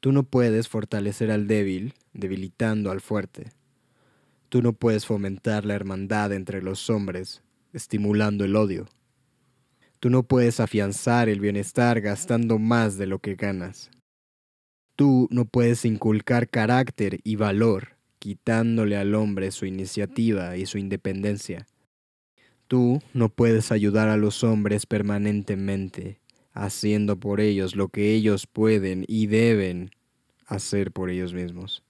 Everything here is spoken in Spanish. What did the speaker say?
Tú no puedes fortalecer al débil debilitando al fuerte. Tú no puedes fomentar la hermandad entre los hombres estimulando el odio. Tú no puedes afianzar el bienestar gastando más de lo que ganas. Tú no puedes inculcar carácter y valor quitándole al hombre su iniciativa y su independencia. Tú no puedes ayudar a los hombres permanentemente haciendo por ellos lo que ellos pueden y deben hacer por ellos mismos.